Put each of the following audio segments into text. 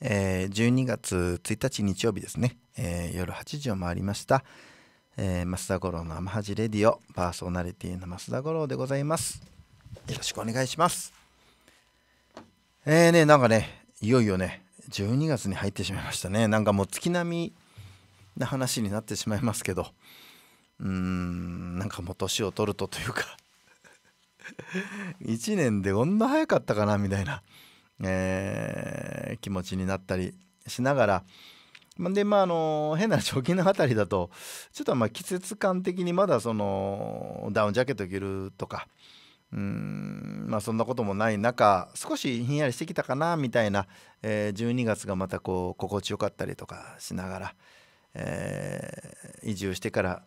えー、12月1日日曜日ですね、えー、夜8時を回りました、えー、増田五郎のアマハジレディオパーソナリティの増田五郎でございますよろしくお願いしますえーねなんかねいよいよね12月に入ってしまいましたねなんかもう月並みな話になってしまいますけどうーんなんかもう年を取るとというか1 年でこんな早かったかなみたいなえー、気持ちになったりしながらでまああの変な貯金のあたりだとちょっとまあ季節感的にまだそのダウンジャケット着るとかうんまあそんなこともない中少しひんやりしてきたかなみたいな、えー、12月がまたこう心地よかったりとかしながら、えー、移住してから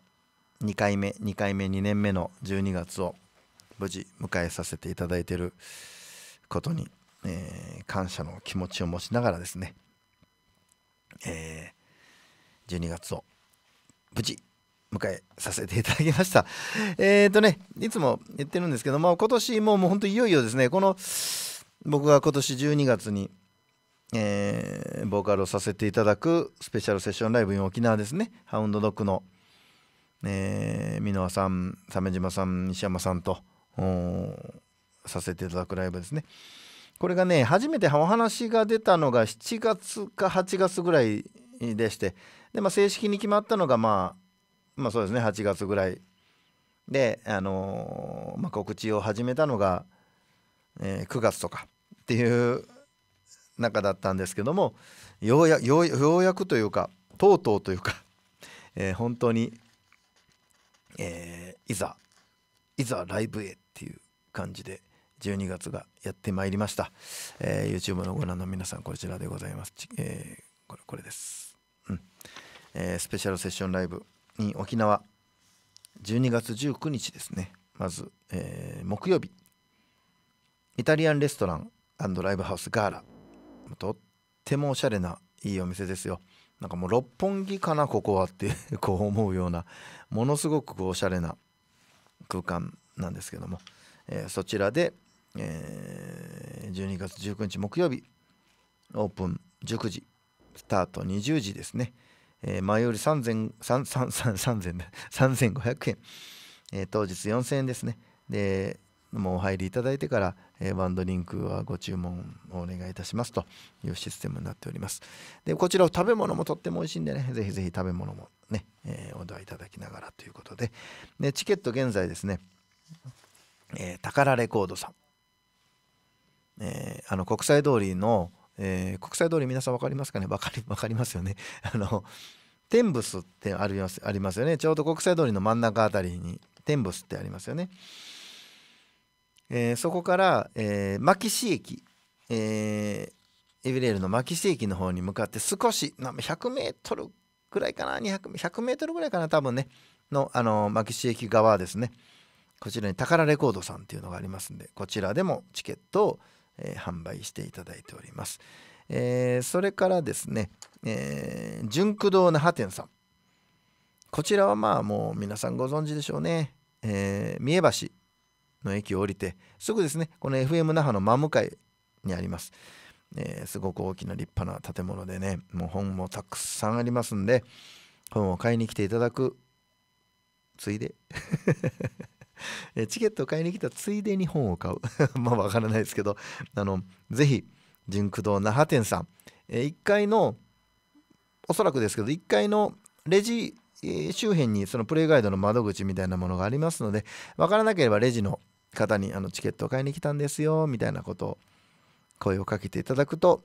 2回目2回目2年目の12月を無事迎えさせていただいていることにえー、感謝の気持ちを持ちながらですね、えー、12月を無事迎えさせていただきました。えっ、ー、とね、いつも言ってるんですけども、今年もうもう本当いよいよですね、この僕が今年12月に、えー、ボーカルをさせていただくスペシャルセッションライブに沖縄ですね、ハウンドドッグの、えー、箕輪さん、鮫島さん、西山さんとさせていただくライブですね。これがね初めてお話が出たのが7月か8月ぐらいでしてで、まあ、正式に決まったのが、まあ、まあそうですね8月ぐらいで、あのー、まあ、告知を始めたのが、えー、9月とかっていう中だったんですけどもようやようやくというかとうとうというか、えー、本当に、えいざいざライブへっていう感じで12月がやってまいりました、えー、YouTube のご覧の皆さんこちらでございます、えー、これこれです、うんえー、スペシャルセッションライブに沖縄12月19日ですねまず、えー、木曜日イタリアンレストランライブハウスガーラとってもおしゃれないいお店ですよなんかもう六本木かなここはって こう思うようなものすごくおしゃれな空間なんですけども、えー、そちらで、えー、12月19日木曜日オープン19時スタート20時ですね、えー、前より3500円、えー、当日4000円ですねでもうお入りいただいてから、えー、ワンドリンクはご注文をお願いいたしますというシステムになっておりますでこちら食べ物もとっても美味しいんでねぜひぜひ食べ物もね、えー、お題いただきながらということででチケット現在ですね、えー、宝レコードさんえー、あの国際通りの、えー、国際通り皆さん分かりますかね分 かり分かりますよね。あのテンブスってありますありますよねちょうど国際通りの真ん中あたりにテンブスってありますよね。えー、そこから、えー、牧師駅、えー、エビレールの牧師駅の方に向かって少し100メートルぐらいかな200 100メートルぐらいかな多分ねの、あの牧師駅側ですねこちらに宝レコードさんっていうのがありますんでこちらでもチケットをえー、販売していただいております。えー、それからですね、えー、純駆動那覇店さん。こちらはまあもう皆さんご存知でしょうね。えー、三重橋の駅を降りて、すぐですね、この FM 那覇の真向かいにあります。えー、すごく大きな立派な建物でね、もう本もたくさんありますんで、本を買いに来ていただく、ついで。えチケットを買いに来たついでに本を買う まあわからないですけどあのぜひ純駆動那覇店さん、え1階のおそらくですけど1階のレジ周辺にそのプレイガイドの窓口みたいなものがありますので分からなければレジの方にあのチケットを買いに来たんですよみたいなことを声をかけていただくと、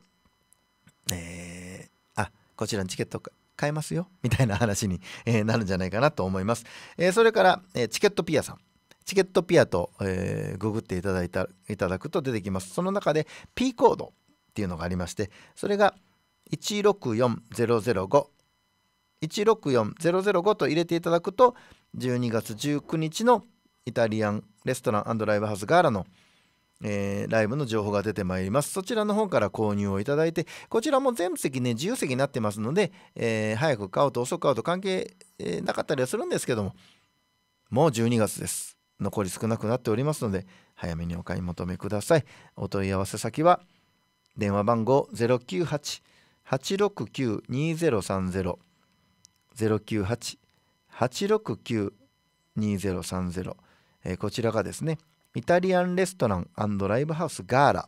えー、あこちらにチケット買えますよみたいな話に、えなるんじゃないかなと思います、えそれから、えチケットピアさんチケットピアと、えー、ググっていただいたいただくと出てきます。その中で P コードっていうのがありまして、それが164005 164005と入れていただくと12月19日のイタリアンレストランライブハウスガーラの、えー、ライブの情報が出てまいりますそちらの方から購入をいただいてこちらも全席ね自由席になってますので、えー、早く買おうと遅く買おうと関係、えー、なかったりはするんですけどももう12月です残り少なくなっておりますので早めにお買い求めくださいお問い合わせ先は電話番号098-869-2030 098-869-2030こちらがですねイタリアンレストランライブハウスガーラ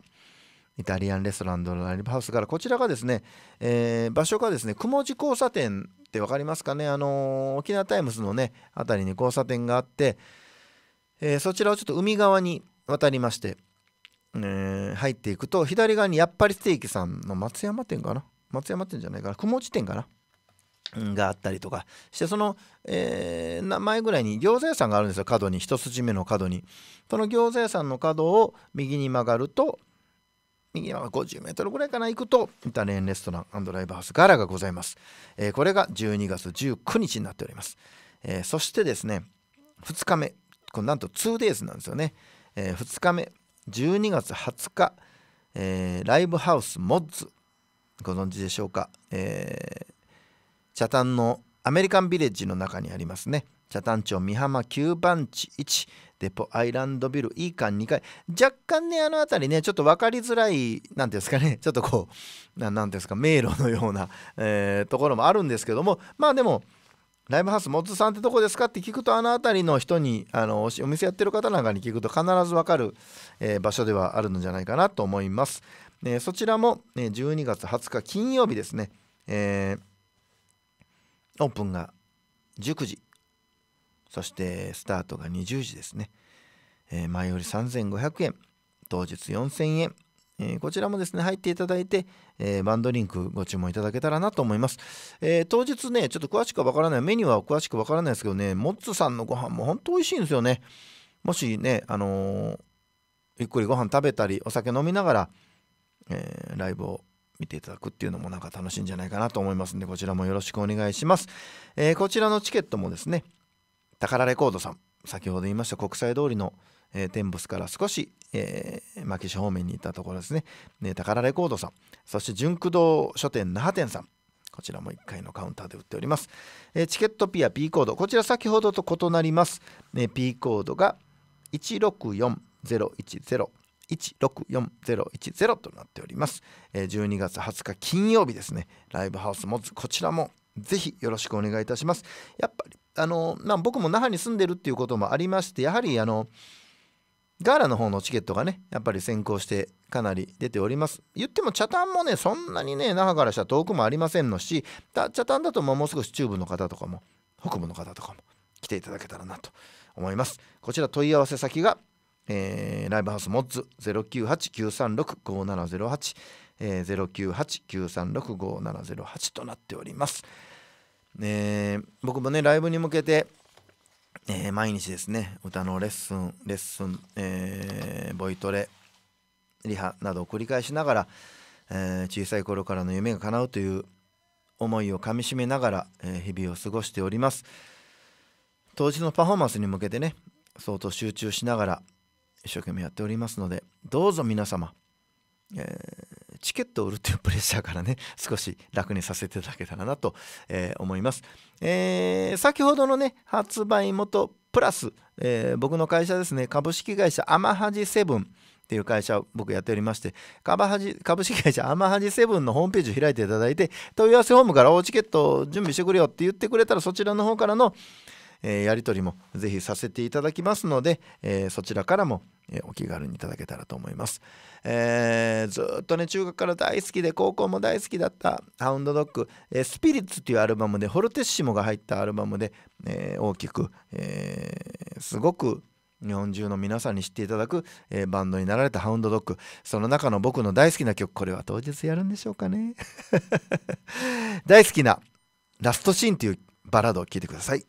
イタリアンレストランライブハウスガーラこちらがですね、えー、場所がですね雲地交差点って分かりますかねあのー、沖縄タイムズのね辺りに交差点があってえー、そちらをちょっと海側に渡りまして、えー、入っていくと左側にやっぱりステーキさんの松山店かな松山店じゃないかな雲地店かながあったりとかしてその、えー、名前ぐらいに餃子屋さんがあるんですよ角に一筋目の角にその餃子屋さんの角を右に曲がると右側50メートルぐらいかな行くとイタリアンレストランライブハウスガラがございます、えー、これが12月19日になっております、えー、そしてですね2日目これなんと 2days なんですよね、えー、2日目12月20日、えー、ライブハウスモッズご存知でしょうか、えー、茶炭のアメリカンビレッジの中にありますね茶炭町美浜9番地1デポアイランドビル E 館2階若干ねあの辺りねちょっと分かりづらい何ですかね ちょっとこう何ですか迷路のような、えー、ところもあるんですけどもまあでもライブハウスモッズさんってどこですかって聞くとあの辺りの人にあのお店やってる方なんかに聞くと必ず分かる、えー、場所ではあるのじゃないかなと思います、えー、そちらも、え12月20日金曜日ですね、えー、オープンが19時そしてスタートが20時ですね、え前より3500円当日4000円えー、こちらもですね入っていただいて、えー、バンドリンクご注文いただけたらなと思います、えー、当日ねちょっと詳しくはわからないメニューは詳しくわからないですけどねモッツさんのご飯も本当美味しいんですよねもしねあのゆっくりご飯食べたりお酒飲みながら、えライブを見ていただくっていうのもなんか楽しいんじゃないかなと思いますんでこちらもよろしくお願いします、えこちらのチケットもですねタカラレコードさん先ほど言いました国際通りの「えー、テンボスから少し、えー、牧師方面に行ったところですね、ね、宝レコードさんそして純駆動書店那覇店さんこちらも1階のカウンターで売っております、えー、チケットピア P コードこちら先ほどと異なります、ね、P コードが164010 164010となっております。12月20日金曜日ですね、ライブハウス持つこちらもぜひよろしくお願いいたします。やっぱり、あの、まあ、僕も那覇に住んでるっていうこともありまして、やはり、あの、ガーラの方のチケットがね、やっぱり先行してかなり出ております。言っても、チャタンもね、そんなにね、那覇からしたら遠くもありませんのし、チャタンだともう少し中部の方とかも、北部の方とかも来ていただけたらなと思います。こちら問い合わせ先が、えー、ライブハウスモッズ0989365708、えー、0989365708となっております。えー、僕もね、ライブに向けて、えー、毎日ですね歌のレッスンレッスン、えー、ボイトレリハなどを繰り返しながら、えー、小さい頃からの夢が叶うという思いをかみしめながら、え日々を過ごしております当日のパフォーマンスに向けてね相当集中しながら一生懸命やっておりますのでどうぞ皆様、えチケットを売るというプレッシャーからね 少し楽にさせていただけたらなと、えー、思います、えー、先ほどのね発売元プラス、えー、僕の会社ですね株式会社アマハジセブンっていう会社を僕やっておりまして、株式会社アマハジセブンのホームページを開いていただいて、問い合わせフォームからおチケット準備してくれよって言ってくれたら、そちらの方からの、えー、やり取りもぜひさせていただきますので、えー、そちらからも、えー、お気軽にいただけたらと思います、えー、ずっとね中学から大好きで高校も大好きだったハウンドドッグ、えスピリッツというアルバムでホルテッシモが入ったアルバムで、え大きく、えすごく日本中の皆さんに知っていただく、えー、バンドになられたハウンドドッグその中の僕の大好きな曲これは当日やるんでしょうかね 大好きな「ラストシーン」というバラードを聴いてください。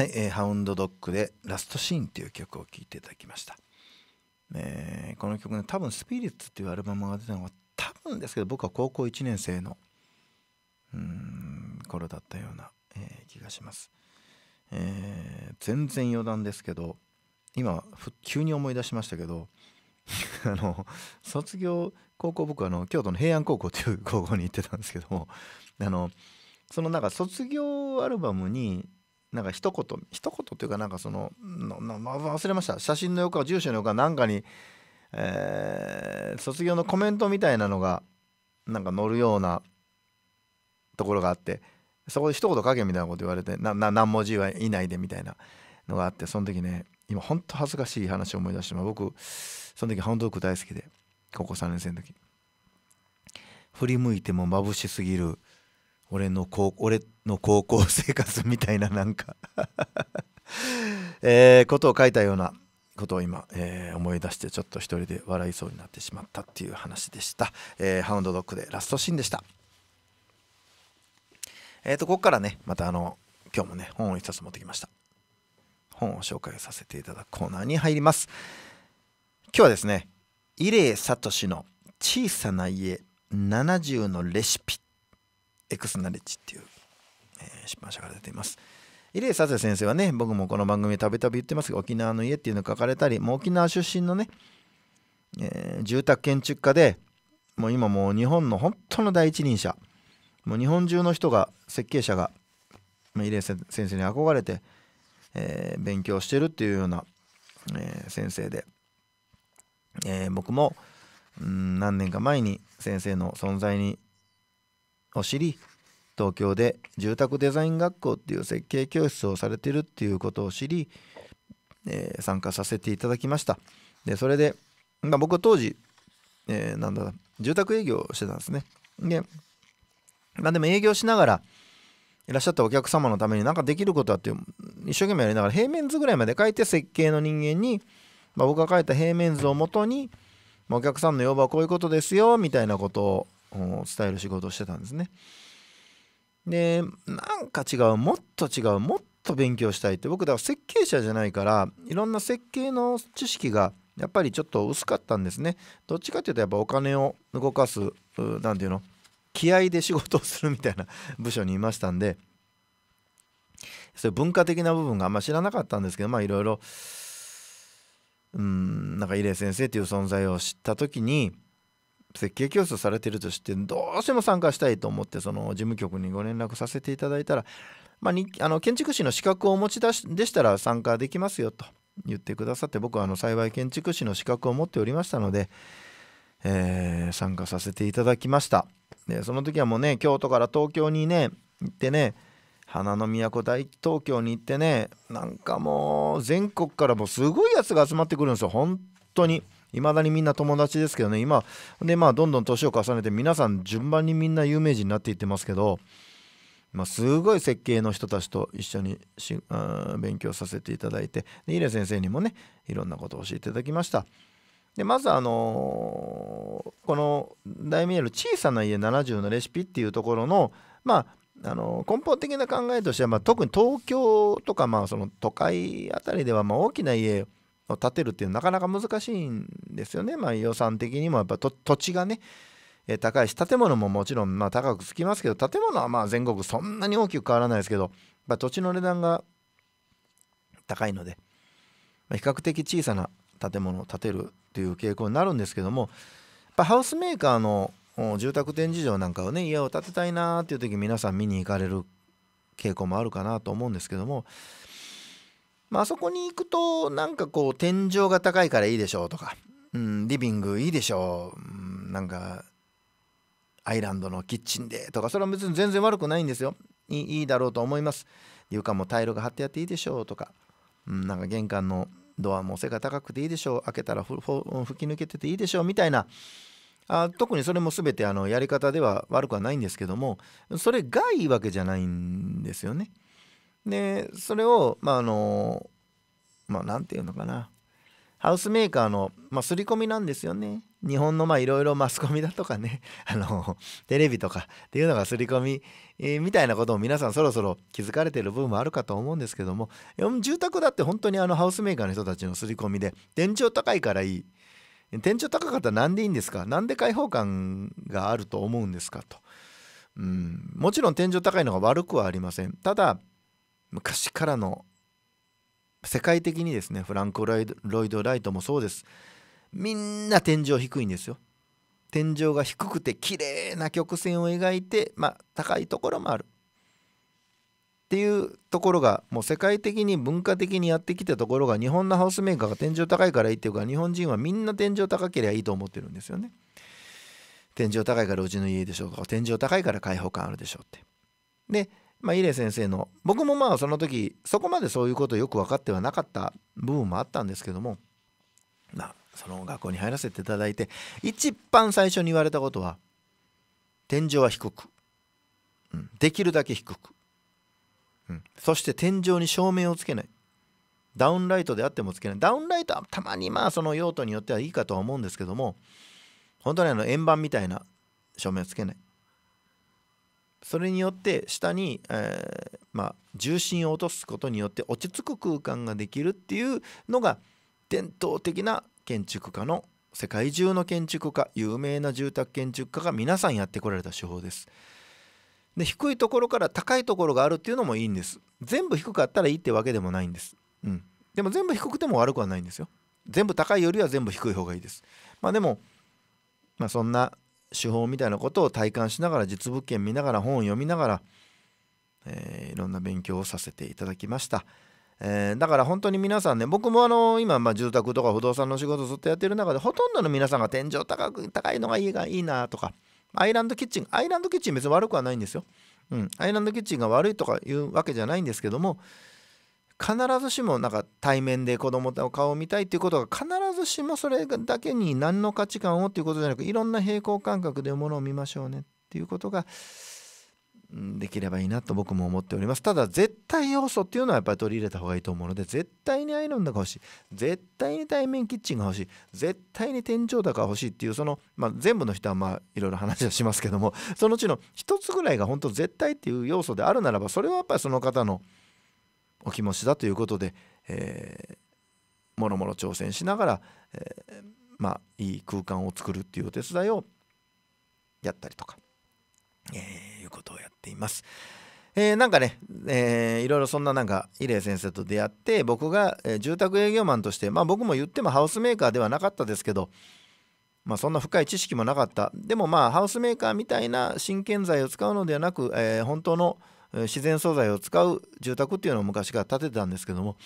はい、えー、ハウンドドッグでラストシーンっていう曲を聴いていただきました。えー、この曲ね、多分スピリッツっていうアルバムが出たのは多分ですけど、僕は高校1年生の、うん、頃だったような、えー、気がします。えー、全然余談ですけど、今、急に思い出しましたけど、あの、卒業、高校僕あの、京都の平安高校っていう高校に行ってたんですけども、あの、そのなんか卒業アルバムになんか一言一言というかなんかその忘れました写真の横か住所の横かなんかに、えー、卒業のコメントみたいなのがなんか載るようなところがあってそこで一言書けみたいなこと言われてなな何文字はないでみたいなのがあってその時ね今ほんと恥ずかしい話を思い出して僕その時ハンドドッ大好きで高校3年生の時振り向いても眩しすぎる俺の高俺の高校生活みたいななんか えー、ことを書いたようなことを今、えー、思い出してちょっと一人で笑いそうになってしまったっていう話でした、えー、ハウンドドッグでラストシーンでしたえっ、ー、とここからねまたあの今日もね本を一冊持ってきました本を紹介させていただくコーナーに入ります今日はですね入礼聡の「小さな家70のレシピ」エクスナレッジっていう、えー、出版社から出ています。入江佐世先生はね、僕もこの番組たびたび言ってますけど、沖縄の家っていうの書かれたり、もう沖縄出身のね、えー、住宅建築家で、もう今もう日本の本当の第一人者、もう日本中の人が、設計者が、入江先生に憧れて、えー、勉強してるっていうような、えー、先生で、え僕も、うん、何年か前に先生の存在にを知り、東京で住宅デザイン学校っていう設計教室をされてるっていうことを知り、えー、参加させていただきましたでそれで、まあ、僕は当時、えー、なんだ住宅営業をしてたんですねで、まあ、でも営業しながらいらっしゃったお客様のために何かできることはって一生懸命やりながら平面図ぐらいまで書いて設計の人間に、まあ、僕が書いた平面図をもとに、まあ、お客さんの要望はこういうことですよみたいなことを伝える仕事をしてたんですね。でなんか違うもっと違うもっと勉強したいって僕だから設計者じゃないからいろんな設計の知識がやっぱりちょっと薄かったんですねどっちかっていうとやっぱお金を動かす何て言うの気合で仕事をするみたいな 部署にいましたんでそれ文化的な部分があんま知らなかったんですけどまあいろいろうんなんか入江先生っていう存在を知った時に設計教室されてるとしてどうしても参加したいと思ってその事務局にご連絡させていただいたら、まあ、にあの建築士の資格をお持ちでしたら参加できますよと言ってくださって僕はあの幸い建築士の資格を持っておりましたので、えー、参加させていただきましたでその時はもうね京都から東京にね行ってね花の都大東京に行ってねなんかもう全国からもすごいやつが集まってくるんですよ本当に。いまだにみんな友達ですけどね今でまあどんどん年を重ねて皆さん順番にみんな有名人になっていってますけど、まあ、すごい設計の人たちと一緒にし勉強させていただいてでイレ先生にもねいろんなことを教えていただきました。でまずあのー、この題名る「小さな家70のレシピ」っていうところのまああの根本的な考えとしては、まあ、特に東京とか、まあ、その都会あたりでは、まあ、大きな家を建てるっていうのはなかなか難しいんですよね、まあ、予算的にもやっぱ土地がね、えー、高いし建物ももちろんまあ高くつきますけど建物はまあ全国そんなに大きく変わらないですけど、ま土地の値段が高いので、まあ、比較的小さな建物を建てるという傾向になるんですけどもハウスメーカーの住宅展示場なんかをね家を建てたいなっていう時皆さん見に行かれる傾向もあるかなと思うんですけどもまあそこに行くとなんかこう天井が高いからいいでしょうとか、うん、リビングいいでしょう、うん、なんかアイランドのキッチンでとかそれは別に全然悪くないんですよいいだろうと思います床もタイルが張ってやっていいでしょうとか、うん、なんか玄関のドアも背が高くていいでしょう開けたら吹き抜けてていいでしょうみたいなあ特にそれも全てあのやり方では悪くはないんですけどもそれがいいわけじゃないんですよね。でそれをまああのまあ何て言うのかなハウスメーカーのまあ刷り込みなんですよね。日本のまあいろいろマスコミだとかねあのテレビとかっていうのが刷り込み、えー、みたいなことも皆さんそろそろ気づかれてる部分もあるかと思うんですけども住宅だって本当にあのハウスメーカーの人たちの刷り込みで天井高いからいい天井高かったら何でいいんですか何で開放感があると思うんですかと、うん、もちろん天井高いのが悪くはありませんただ昔からの世界的にですねフランク・ロイド・ライトもそうですみんな天井低いんですよ天井が低くて綺麗な曲線を描いてまあ高いところもあるっていうところがもう世界的に文化的にやってきたところが日本のハウスメーカーが天井高いからいいっていうか日本人はみんな天井高ければいいと思ってるんですよね天井高いからうちの家でしょうか天井高いから開放感あるでしょうってでまあ、イレ先生の僕もまあその時そこまでそういうことよく分かってはなかった部分もあったんですけどもまあその学校に入らせていただいて一番最初に言われたことは天井は低く、うん、できるだけ低く、うん、そして天井に照明をつけないダウンライトであってもつけないダウンライトはたまにまあその用途によってはいいかとは思うんですけども本当にあの円盤みたいな照明をつけないそれによって下に、えー、まあ、重心を落とすことによって落ち着く空間ができるっていうのが伝統的な建築家の世界中の建築家有名な住宅建築家が皆さんやってこられた手法です。で低いところから高いところがあるっていうのもいいんです。全部低かったらいいってわけでもないんです。うん、でも全部低くても悪くはないんですよ。全部高いよりは全部低い方がいいです。まあでも、まあ、そんな手法みたいなことを体感しながら実物件見ながら本を読みながら、えー、いろんな勉強をさせていただきました。えー、だから本当に皆さんね僕もあの今、まあ、住宅とか不動産の仕事ずっとやってる中でほとんどの皆さんが天井高く高いのがいいがいいなとかアイランドキッチンアイランドキッチン別に悪くはないんですよ。うん、アイランドキッチンが悪いとかいうわけじゃないんですけども必ずしもなんか対面で子供の顔を見たいっていうことが必ずしもそれだけに何の価値観をっていうことじゃなくいろんな平行感覚でものを見ましょうねっていうことができればいいなと僕も思っておりますただ絶対要素っていうのはやっぱり取り入れた方がいいと思うので絶対にアイロンだが欲しい絶対に対面キッチンが欲しい絶対に天井だが欲しいっていうその、まあ、全部の人はまあいろいろ話はしますけどもそのうちの一つぐらいが本当絶対っていう要素であるならばそれはやっぱりその方のお気持ちだということで、えー、もろもろ挑戦しながら、えー、まあ、いい空間を作るっていうお手伝いをやったりとか、えー、いうことをやっています。えー、なんかね、えー、いろいろそんななんか、イレイ先生と出会って、僕が、えー、住宅営業マンとして、まあ僕も言ってもハウスメーカーではなかったですけど、まあそんな深い知識もなかった。でもまあハウスメーカーみたいな真剣材を使うのではなく、えー、本当の、自然素材を使う住宅っていうのを昔から建てたんですけども、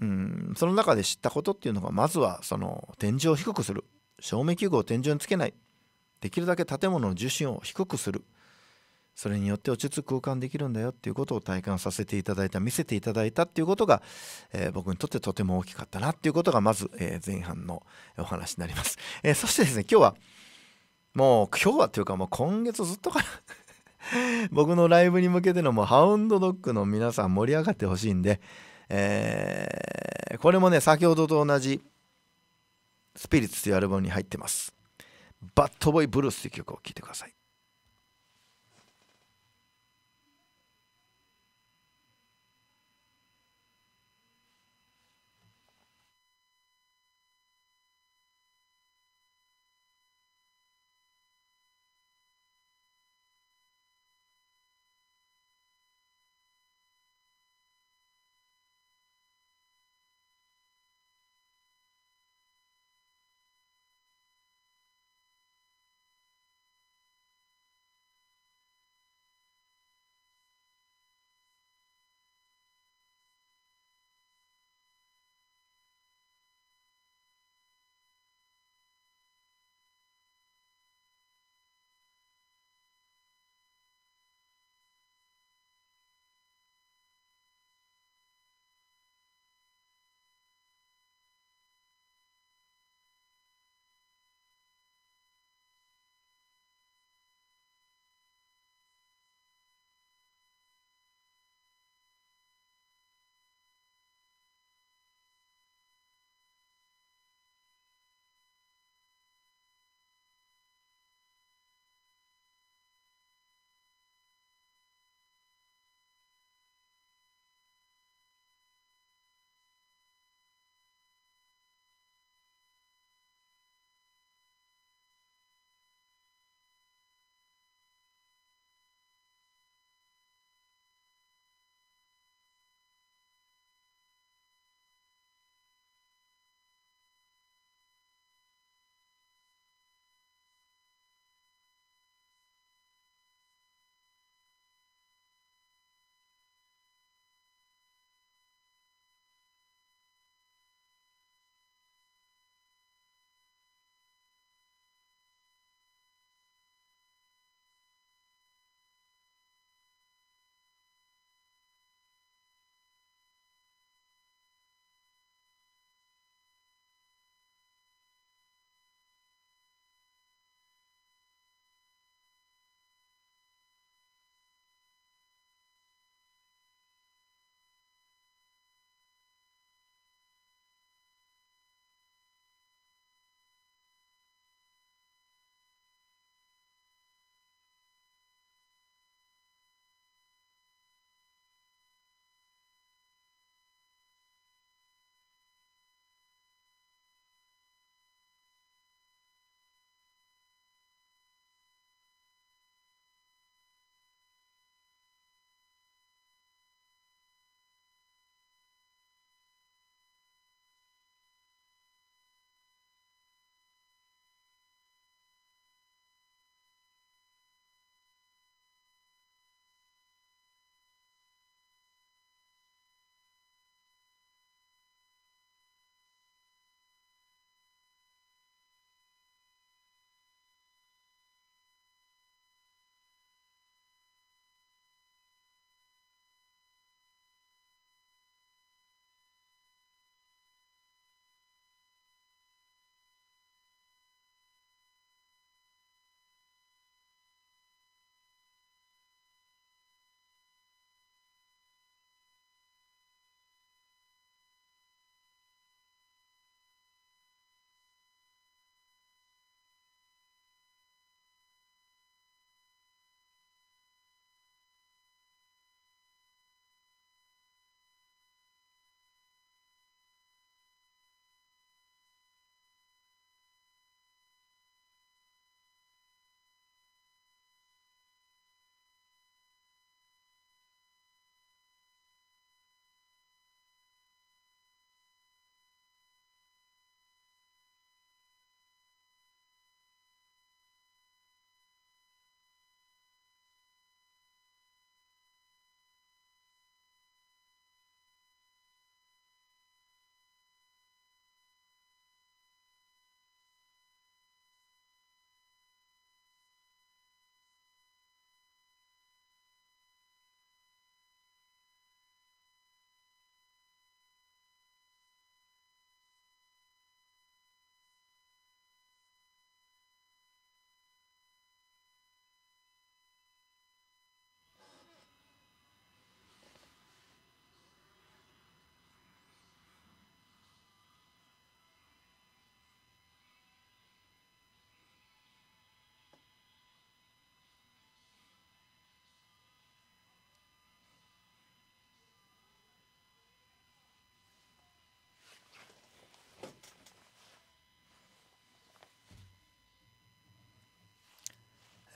うん、その中で知ったことっていうのがまずはその天井を低くする照明器具を天井につけないできるだけ建物の重心を低くするそれによって落ち着く空間できるんだよっていうことを体感させていただいた見せていただいたっていうことが、えー、僕にとってとても大きかったなっていうことがまず、えー、前半のお話になります、えー、そしてですね今日はもう今日はというかもう今月ずっとか 僕のライブに向けてのもうハウンドドッグの皆さん盛り上がってほしいんで、えー、これもね先ほどと同じ「スピリッツ」というアルバムに入ってます。バッドボイブルースという曲を聴いてください。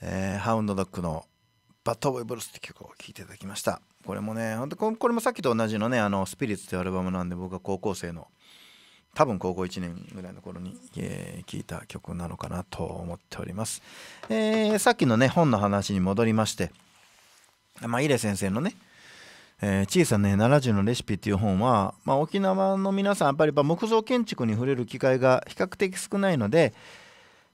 えー、ハウンドドッグのバッドボイブルースって曲を聴いていただきました。これもね、ほんとこれもさっきと同じのね、あのスピリッツというアルバムなんで、僕は高校生の、多分高校1年ぐらいの頃に聴、えー、いた曲なのかなと思っております。えー、さっきのね、本の話に戻りまして、まあ、イレ先生のね、えー、小さな、ね、70のレシピっていう本は、まあ、沖縄の皆さんやっぱり木造建築に触れる機会が比較的少ないので、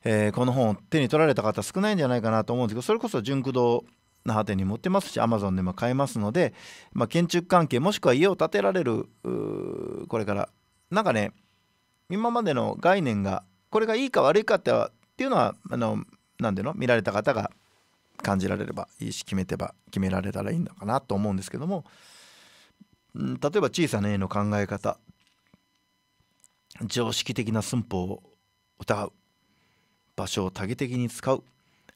えー、この本を手に取られた方少ないんじゃないかなと思うんですけどそれこそ純駆動那覇店に持ってますしアマゾンでも買えますので、まあ、建築関係もしくは家を建てられるこれからなんかね今までの概念がこれがいいか悪いかってっていうのはあの何での見られた方が感じられればいいし決めてば決められたらいいのかなと思うんですけども例えば小さな絵の考え方常識的な寸法を疑う場所を多義的に使う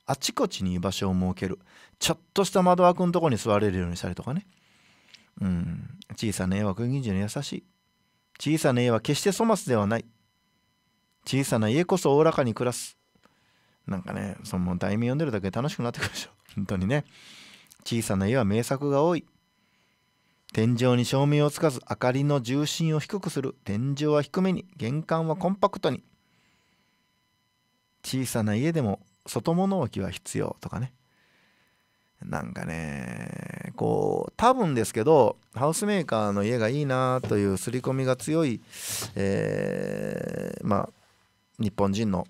あちこちに居場所を設けるちょっとした窓枠のとこに座れるようにしたりとかねうん小さな絵は国銀樹に優しい小さな家は決して粗末ではない小さな家こそおおらかに暮らすなんかねその題名読んでるだけで楽しくなってくるでしょ 本当にね小さな家は名作が多い天井に照明をつかず明かりの重心を低くする天井は低めに玄関はコンパクトに小さな家でも外物置は必要とかねなんかねこう多分ですけどハウスメーカーの家がいいなという刷り込みが強い、えー、まあ日本人の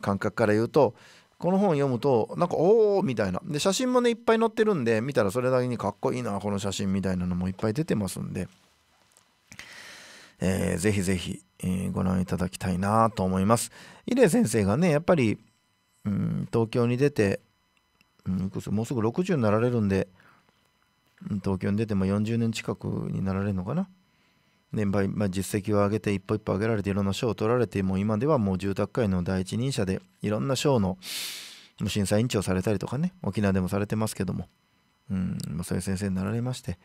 感覚から言うとこの本読むとなんかおおみたいなで写真もねいっぱい載ってるんで見たらそれだけにかっこいいなこの写真みたいなのもいっぱい出てますんでえー、ぜひぜひ、えー、ご覧いただきたいなと思います。入江先生がね、やっぱり、うん、東京に出て、うん、もうすぐ60になられるんで、東京に出ても40年近くになられるのかな。年まあ、実績を上げて一歩一歩上げられていろんな賞を取られてもう今ではもう住宅界の第一人者でいろんな賞の審査委員長されたりとかね沖縄でもされてますけども、うんそういう先生になられまして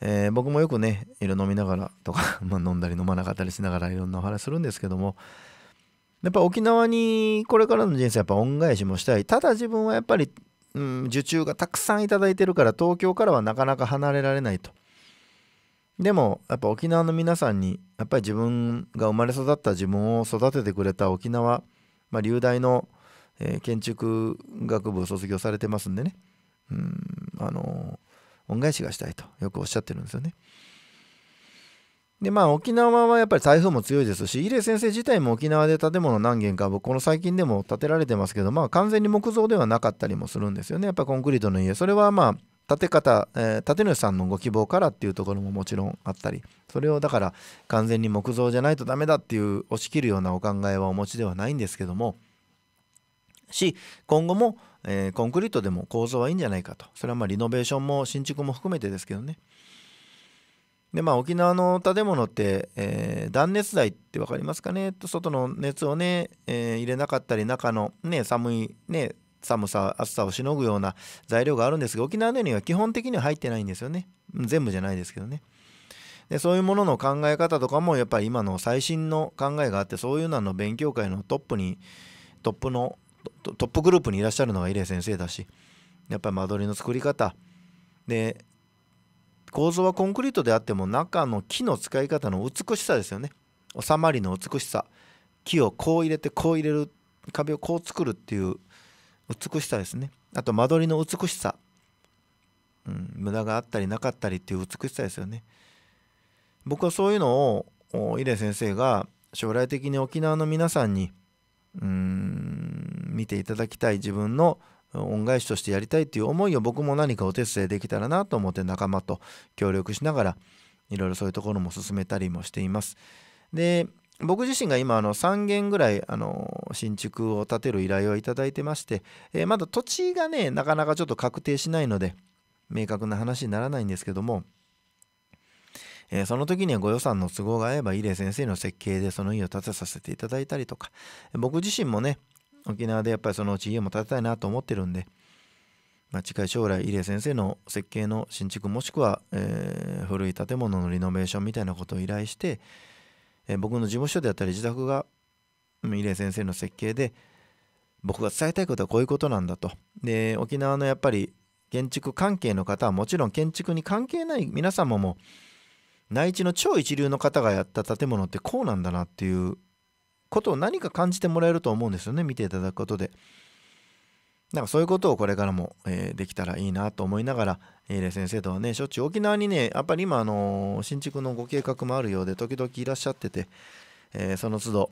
えー、僕もよくね色飲みながらとか ま飲んだり飲まなかったりしながらいろんなお話するんですけどもやっぱ沖縄にこれからの人生やっぱ恩返しもしたいただ自分はやっぱり、うん、受注がたくさんいただいてるから東京からはなかなか離れられないとでもやっぱ沖縄の皆さんにやっぱり自分が生まれ育った自分を育ててくれた沖縄、まあ、流大の、えー、建築学部を卒業されてますんでねうんあのー恩返しがしたいとよくおっしゃってるんですよね。でまあ沖縄はやっぱり台風も強いですし入江先生自体も沖縄で建物何軒か僕この最近でも建てられてますけどまあ完全に木造ではなかったりもするんですよねやっぱコンクリートの家それはまあ建て方、えー、建主さんのご希望からっていうところももちろんあったりそれをだから完全に木造じゃないとダメだっていう押し切るようなお考えはお持ちではないんですけどもし今後もえー、コンクリートでも構造はいいんじゃないかとそれはまあリノベーションも新築も含めてですけどねでまあ沖縄の建物って、えー、断熱材って分かりますかね外の熱をね、えー、入れなかったり中のね寒いね寒さ暑さをしのぐような材料があるんですが沖縄のには基本的には入ってないんですよね全部じゃないですけどねでそういうものの考え方とかもやっぱり今の最新の考えがあってそういうのの勉強会のトップにトップのトップグループにいらっしゃるのが入江先生だしやっぱり間取りの作り方で構造はコンクリートであっても中の木の使い方の美しさですよね収まりの美しさ木をこう入れてこう入れる壁をこう作るっていう美しさですねあと間取りの美しさ、うん、無駄があったりなかったりっていう美しさですよね僕はそういうのを入江先生が将来的に沖縄の皆さんにうん見ていただきたい自分の恩返しとしてやりたいっていう思いを僕も何かお手伝いできたらなと思って仲間と協力しながらいろいろそういうところも進めたりもしています。で僕自身が今あの3軒ぐらいあの新築を建てる依頼をいただいてまして、えー、まだ土地がねなかなかちょっと確定しないので明確な話にならないんですけどもえー、その時にはご予算の都合が合えば、伊礼先生の設計でその家を建てさせていただいたりとか、僕自身もね、沖縄でやっぱりそのうち家も建てたいなと思ってるんで、まあ、近い将来、伊礼先生の設計の新築もしくは、えー、古い建物のリノベーションみたいなことを依頼して、えー、僕の事務所であったり自宅が伊礼先生の設計で僕が伝えたいことはこういうことなんだと。で沖縄のやっぱり建築関係の方はもちろん建築に関係ない皆様も内地の超一流の方がやった建物ってこうなんだなっていうことを何か感じてもらえると思うんですよね見ていただくことでなんかそういうことをこれからも、えー、できたらいいなと思いながら、えー、先生とはねしょっちゅう沖縄にねやっぱり今、あのー、新築のご計画もあるようで時々いらっしゃってて、えー、その都度、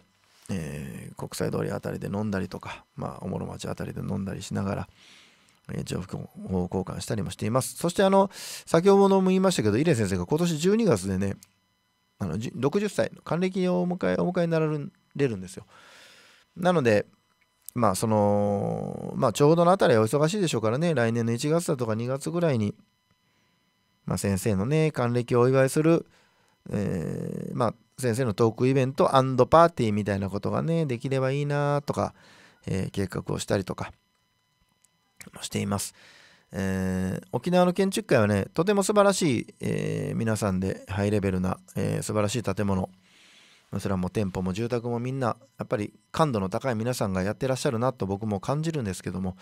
え国際通りあたりで飲んだりとか、まあ、おもろ町あたりで飲んだりしながら情報交換したりもしています。そしてあの、先ほども言いましたけど、イレ先生が今年12月でね、あの60歳、還暦をお迎え、お迎えになられるんですよ。なので、まあその、まあちょうどのあたりはお忙しいでしょうからね、来年の1月だとか2月ぐらいに、まあ先生のね、還暦をお祝いする、えー、まあ先生のトークイベントパーティーみたいなことがね、できればいいなとか、えー、計画をしたりとか、しています。えー、沖縄の建築界はねとても素晴らしい、えー、皆さんでハイレベルな、えー、素晴らしい建物それはもう店舗も住宅もみんなやっぱり感度の高い皆さんがやってらっしゃるなと僕も感じるんですけども、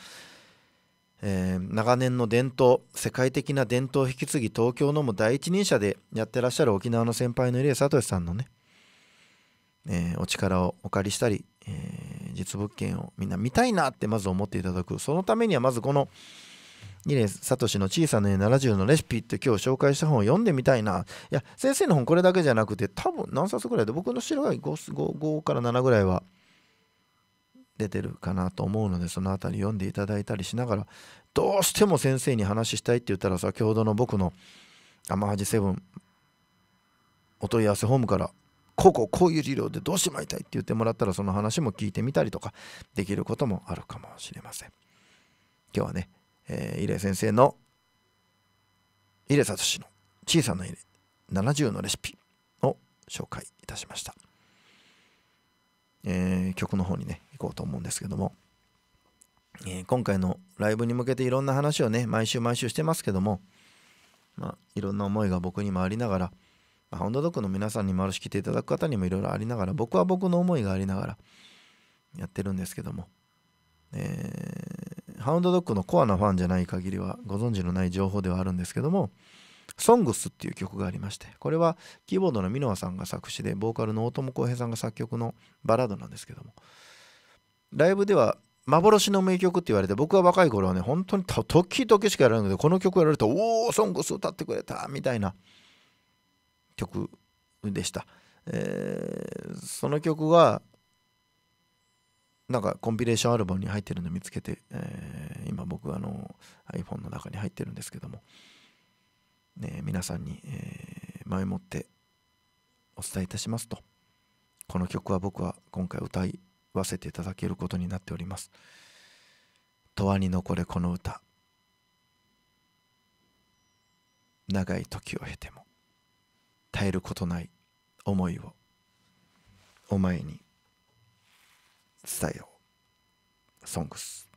えー、長年の伝統世界的な伝統を引き継ぎ東京のも第一人者でやってらっしゃる沖縄の先輩の入江聡さんのねえー、お力をお借りしたり、えー、実物件をみんな見たいなってまず思っていただくそのためにはまずこの二礼シの小さな絵70のレシピって今日紹介した本を読んでみたいないや先生の本これだけじゃなくて多分何冊ぐらいで僕の白がな 5, 5, 5から7ぐらいは出てるかなと思うのでその辺り読んでいただいたりしながらどうしても先生に話したいって言ったら先ほどの僕の「アマハジセブン」お問い合わせホームからこうこうこういう理論でどうしてもらいたいって言ってもらったらその話も聞いてみたりとかできることもあるかもしれません今日はね、えー、入江先生の入江聡の小さな入江、70のレシピを紹介いたしました、えー、曲の方にね行こうと思うんですけども、えー、今回のライブに向けていろんな話をね毎週毎週してますけどもまあいろんな思いが僕にもありながらまあ、ハウンドドッグの皆さんにもあるし来ていただく方にもいろいろありながら僕は僕の思いがありながらやってるんですけども、えー、ハウンドドッグのコアなファンじゃない限りはご存知のない情報ではあるんですけども「ソングスっていう曲がありましてこれはキーボードのミノアさんが作詞でボーカルの大友康平さんが作曲のバラードなんですけどもライブでは幻の名曲って言われて僕は若い頃はね本当に時々しかやらないのでこの曲やられると「おおソングス歌ってくれた」みたいな曲でした、えー、その曲はなんかコンピレーションアルバムに入ってるの見つけて、えー、今僕あの iPhone の中に入ってるんですけども、ね、皆さんに、えー、前もってお伝えいたしますとこの曲は僕は今回歌いわせていただけることになっております「永遠に残れこの歌」長い時を経ても絶えることない思いをお前に伝えよう。ソングス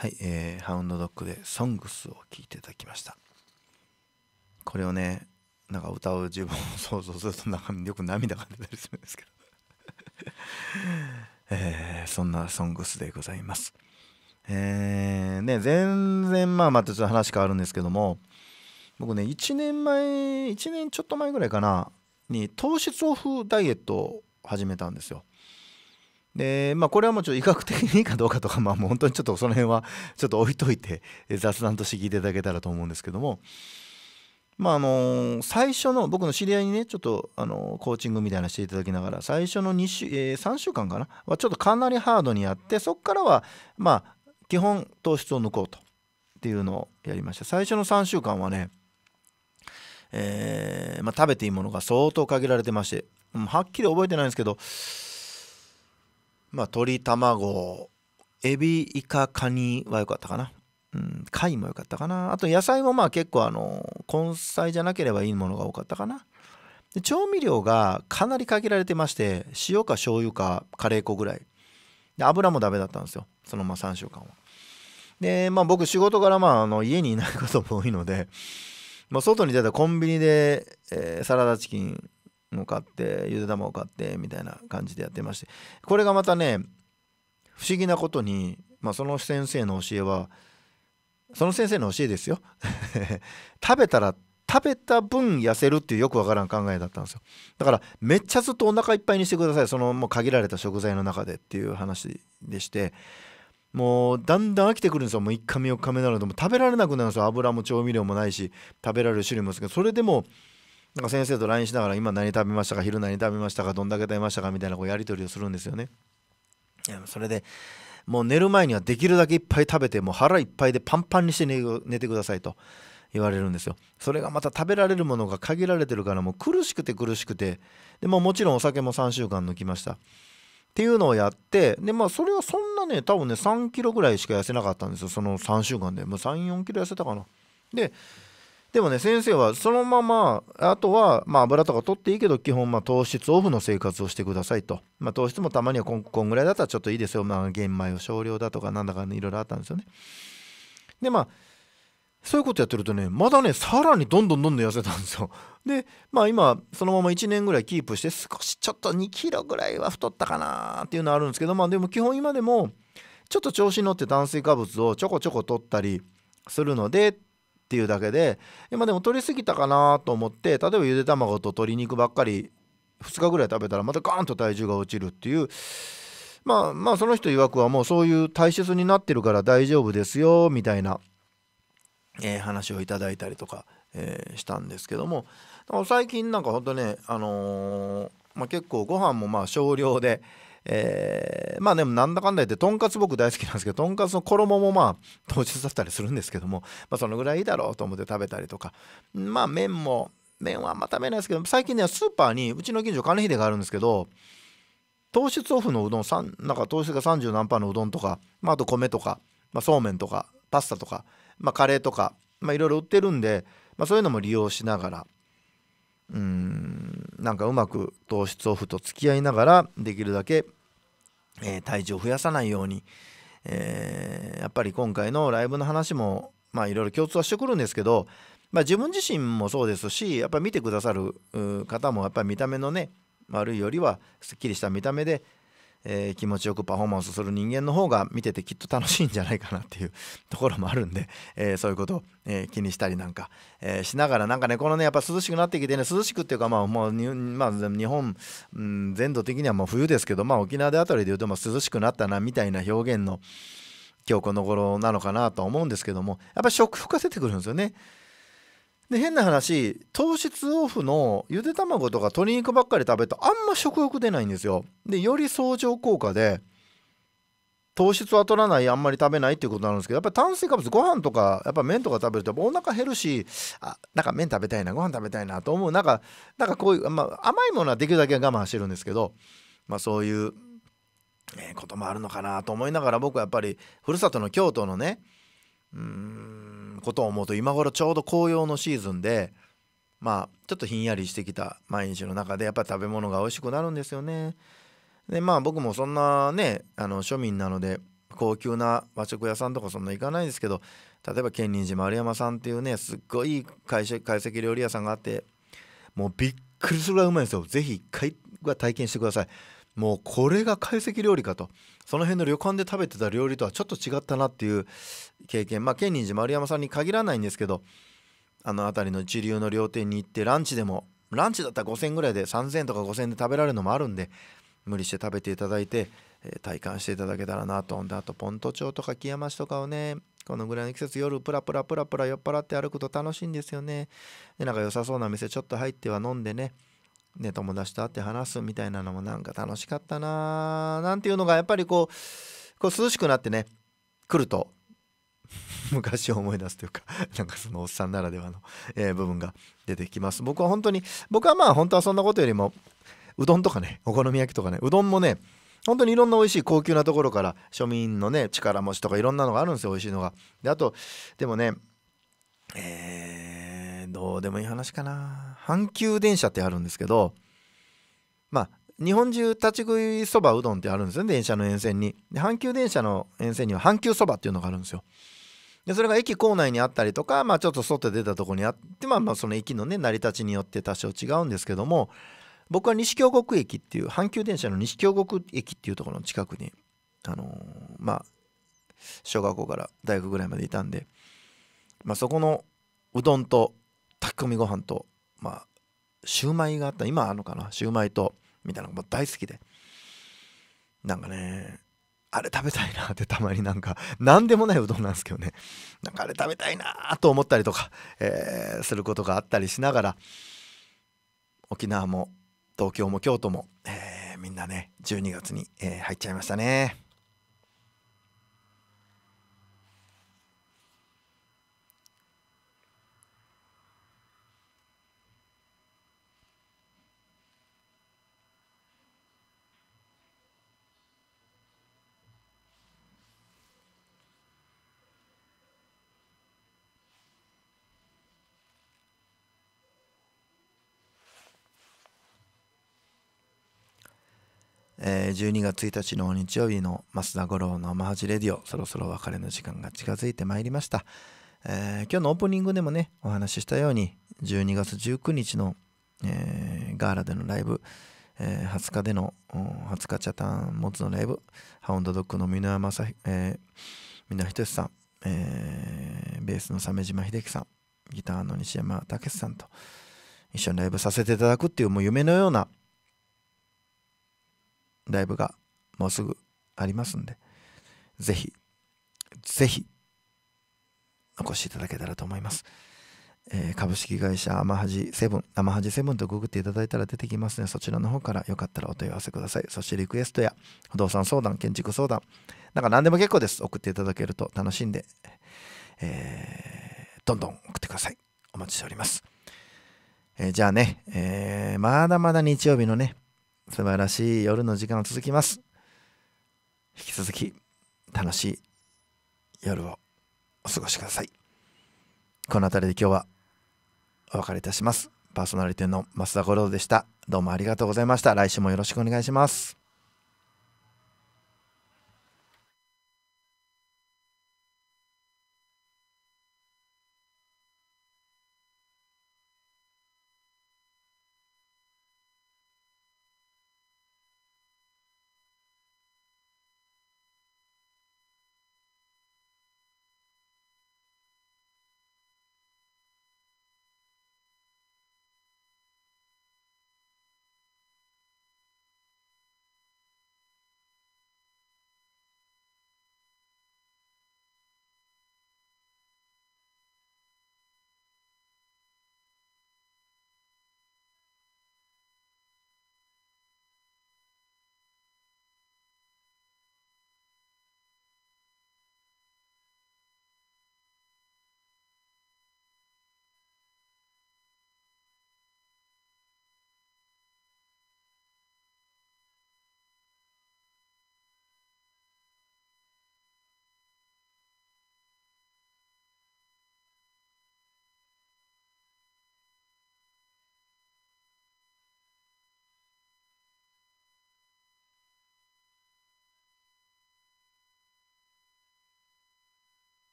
はい、えー、ハウンドドッグで「ソングスを聴いていただきましたこれをねなんか歌う自分を想像すると中身よく涙が出たりするんですけど えー、そんな「ソングスでございますえー、ね全然まあまたちょっと話変わるんですけども僕ね1年前1年ちょっと前ぐらいかなに糖質オフダイエットを始めたんですよで、まあ、これはもうちょっと医学的にいいかどうかとか、まあ、もう本当にちょっとその辺は ちょっと置いといて雑談として聞いていただけたらと思うんですけども、まああの最初の僕の知り合いにねちょっと、あのコーチングみたいなしていただきながら最初の2週、えー、3週間かなはちょっとかなりハードにやってそこからはまあ基本糖質を抜こうとっていうのをやりました最初の3週間はね、えー、まあ、食べていいものが相当限られてましてはっきり覚えてないんですけどまあ、鶏卵エビイカカニは良かったかな、うん、貝も良かったかなあと野菜もまあ結構あの根菜じゃなければいいものが多かったかなで調味料がかなり限られてまして塩か醤油かカレー粉ぐらいで油もダメだったんですよそのまあ3週間はでまあ僕仕事からまああの家にいないことも多いのでまあ、外に出たコンビニで、えー、サラダチキンの買ってゆで卵を買ってみたいな感じでやってましてこれがまたね不思議なことに、まあ、その先生の教えはその先生の教えですよ 食べたら食べた分痩せるっていうよくわからん考えだったんですよだからめっちゃずっとお腹いっぱいにしてくださいそのもう限られた食材の中でっていう話でしてもうだんだん飽きてくるんですよもう1日目4日目なのでも食べられなくなるんですよ油も調味料もないし食べられる種類もですけどそれでもなんか先生と LINE しながら今何食べましたか昼何食べましたかどんだけ食べましたかみたいなこうやり取りをするんですよね。それでもう寝る前にはできるだけいっぱい食べてもう腹いっぱいでパンパンにして寝てくださいと言われるんですよそれがまた食べられるものが限られてるからもう苦しくて苦しくてでももちろんお酒も3週間抜きましたっていうのをやってでまあそれはそんなね多分ね3キロぐらいしか痩せなかったんですよその3週間で34キロ痩せたかなででもね先生はそのままあとはまあ油とか取っていいけど基本まあ糖質オフの生活をしてくださいと、まあ、糖質もたまにはこんこんぐらいだったらちょっといいですよ、まあ、玄米を少量だとかなんだかいろいろあったんですよねでまあそういうことやってるとねまだねさらにどんどんどんどん痩せたんですよでまあ今そのまま1年ぐらいキープして少しちょっと2キロぐらいは太ったかなっていうのはあるんですけどまあでも基本今でもちょっと調子に乗って炭水化物をちょこちょこ取ったりするのでっていうだけで今でも取り過ぎたかなと思って例えばゆで卵と鶏肉ばっかり2日ぐらい食べたらまたガーンと体重が落ちるっていうまあまあその人曰くはもうそういう体質になってるから大丈夫ですよみたいな、えー、話をいただいたりとか、えー、したんですけども最近なんかほんとねあのー、まあ、結構ご飯もまあ少量で、えー、まあでもなんだかんだ言って、とんかつ僕大好きなんですけど、とんかつの衣もまあ、糖質だったりするんですけども、まあそのぐらいいいだろうと思って食べたりとか、まあ麺も、麺はあんま食べないですけど、最近ね、スーパーに、うちの近所金秀があるんですけど、糖質オフのうどん、なんか糖質が30何パーのうどんとか、まああと米とか、まあそうめんとか、パスタとか、まあカレーとか、まあいろいろ売ってるんで、まあそういうのも利用しながら、うんなんかうまく糖質オフと付き合いながらできるだけ、えー、体重を増やさないように、えー、やっぱり今回のライブの話もまあいろいろ共通はしてくるんですけど、まあ、自分自身もそうですしやっぱり見てくださる方もやっぱり見た目のね悪いよりはすっきりした見た目でえー、気持ちよくパフォーマンスする人間の方が見ててきっと楽しいんじゃないかなっていうところもあるんで、えー、そういうことを、えー、気にしたりなんか、えしながらなんかねこのねやっぱ涼しくなってきてね涼しくっていうかまあもうまあ、日本、うん、全土的にはもう冬ですけどまあ沖縄であたりで言うとも涼しくなったなみたいな表現の今日この頃なのかなとは思うんですけどもやっぱ食欲が出てくるんですよね。で変な話糖質オフのゆで卵とか鶏肉ばっかり食べるとあんま食欲出ないんですよでより相乗効果で糖質は取らないあんまり食べないっていうことなんですけどやっぱ炭水化物ご飯とかやっぱ麺とか食べるとお腹減るしあなんか麺食べたいなご飯食べたいなと思うなんかなんかこういう、まあ、甘いものはできるだけ我慢してるんですけど、まあ、そういう、えー、こともあるのかなと思いながら僕はやっぱりふるさとの京都のねうんことを思うと今頃ちょうど紅葉のシーズンでまあちょっとひんやりしてきた毎日の中でやっぱ食べ物が美味しくなるんですよね。でまあ僕もそんなねあの庶民なので高級な和食屋さんとかそんな行かないですけど例えば建仁寺丸山さんっていうねすっごいいい懐石料理屋さんがあってもうびっくりするぐらいうまいんですよ。ぜひ1回は体験してください。もうこれが懐石料理かとその辺の旅館で食べてた料理とはちょっと違ったなっていう経験まあ建仁寺丸山さんに限らないんですけどあの辺りの一流の料亭に行ってランチでもランチだったら5,000ぐらいで3,000とか5,000で食べられるのもあるんで無理して食べていただいて、えー、体感していただけたらなとんであとポント町とか木山市とかをねこのぐらいの季節夜プラプラプラプラ酔っ払って歩くと楽しいんですよねでなんか良さそうな店ちょっと入っては飲んでねね、友達と会って話すみたいなのもなんか楽しかったななんていうのがやっぱりこうこう涼しくなってね来ると 昔を思い出すというか なんかそのおっさんならではの、えー、部分が出てきます僕は本当に僕はまあ本当はそんなことよりもうどんとかねお好み焼きとかねうどんもね本当にいろんな美味しい高級なところから庶民のね力持ちとかいろんなのがあるんですよ美味しいのがであとでもねえーどうでもいい話かな阪急電車ってあるんですけどまあ日本中立ち食いそばうどんってあるんですよね電車の沿線にで阪急電車の沿線には阪急そばっていうのがあるんですよでそれが駅構内にあったりとか、まあ、ちょっと外出たとこにあってまあまあその駅のね成り立ちによって多少違うんですけども僕は西京極駅っていう阪急電車の西京極駅っていうところの近くにあのー、まあ小学校から大学ぐらいまでいたんで、まあ、そこのうどんと炊き込みご飯とまあシューマイがあった今あるのかなシューマイとみたいなのも大好きでなんかねあれ食べたいなってたまになんか何でもないうどんなんですけどねなんかあれ食べたいなと思ったりとか、えー、することがあったりしながら沖縄も東京も京都も、えー、みんなね12月に、えー、入っちゃいましたね。え12月1日の日曜日の増田五郎のマハジレディオ、そろそろ別れの時間が近づいてまいりました。えー、今日のオープニングでもね、お話ししたように、12月19日の、えー、ガーラでのライブ、えー、20日での、20日チャタンモツのライブ、ハウンドドッグの箕輪正、え濃箕輪仁さん、えー、ベースの鮫島秀樹さん、ギターの西山武さんと一緒にライブさせていただくっていうもう夢のようなライブがもうすぐありますんで、ぜひ、ぜひ、お越しいただけたらと思います。えー、株式会社アマハジセブン、アマハジセブンとググっていただいたら出てきますの、ね、で、そちらの方からよかったらお問い合わせください。そしてリクエストや不動産相談、建築相談、なんか何でも結構です。送っていただけると楽しんで、えー、どんどん送ってください。お待ちしております。えー、じゃあね、えー、まだまだ日曜日のね、素晴らしい夜の時間が続きます。引き続き楽しい夜をお過ごしください。この辺りで今日はお別れいたします。パーソナリティの増田五郎でした。どうもありがとうございました。来週もよろしくお願いします。